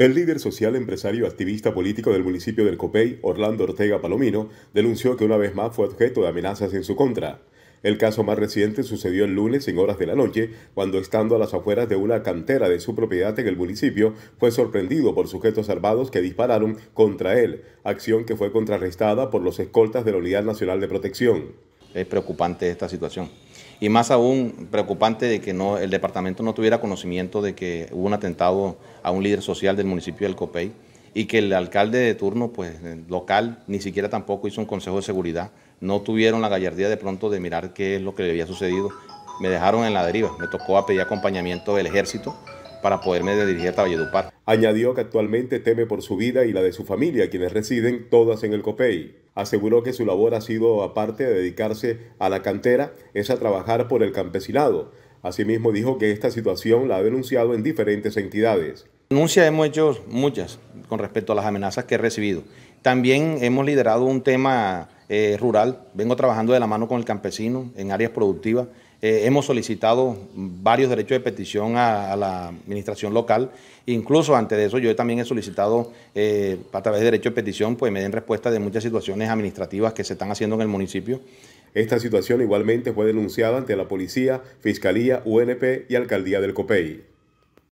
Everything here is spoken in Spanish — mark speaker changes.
Speaker 1: El líder social, empresario, activista político del municipio del Copey, Orlando Ortega Palomino, denunció que una vez más fue objeto de amenazas en su contra. El caso más reciente sucedió el lunes en horas de la noche, cuando estando a las afueras de una cantera de su propiedad en el municipio, fue sorprendido por sujetos armados que dispararon contra él, acción que fue contrarrestada por los escoltas de la Unidad Nacional de Protección. Es preocupante esta situación y más aún
Speaker 2: preocupante de que no, el departamento no tuviera conocimiento de que hubo un atentado a un líder social del municipio del Copey y que el alcalde de turno pues, eh, local ni siquiera tampoco hizo un consejo de seguridad, no tuvieron la gallardía de pronto de mirar qué es lo que le había sucedido, me
Speaker 1: dejaron en la deriva, me tocó a pedir acompañamiento del ejército para poderme dirigir a Valledupar. Añadió que actualmente teme por su vida y la de su familia, quienes residen todas en el COPEI. Aseguró que su labor ha sido, aparte de dedicarse a la cantera, es a trabajar por el campesinado. Asimismo dijo que esta situación la ha denunciado en diferentes entidades.
Speaker 2: Denuncias hemos hecho muchas con respecto a las amenazas que he recibido. También hemos liderado un tema eh, rural. Vengo trabajando de la mano con el campesino en áreas productivas. Eh, hemos solicitado varios derechos de petición a, la administración local. Incluso antes de eso, yo también he solicitado eh, a través de derechos de petición, pues me den respuesta de muchas situaciones
Speaker 1: administrativas que se están haciendo en el municipio. Esta situación igualmente fue denunciada ante la policía, fiscalía, UNP y alcaldía del COPEI.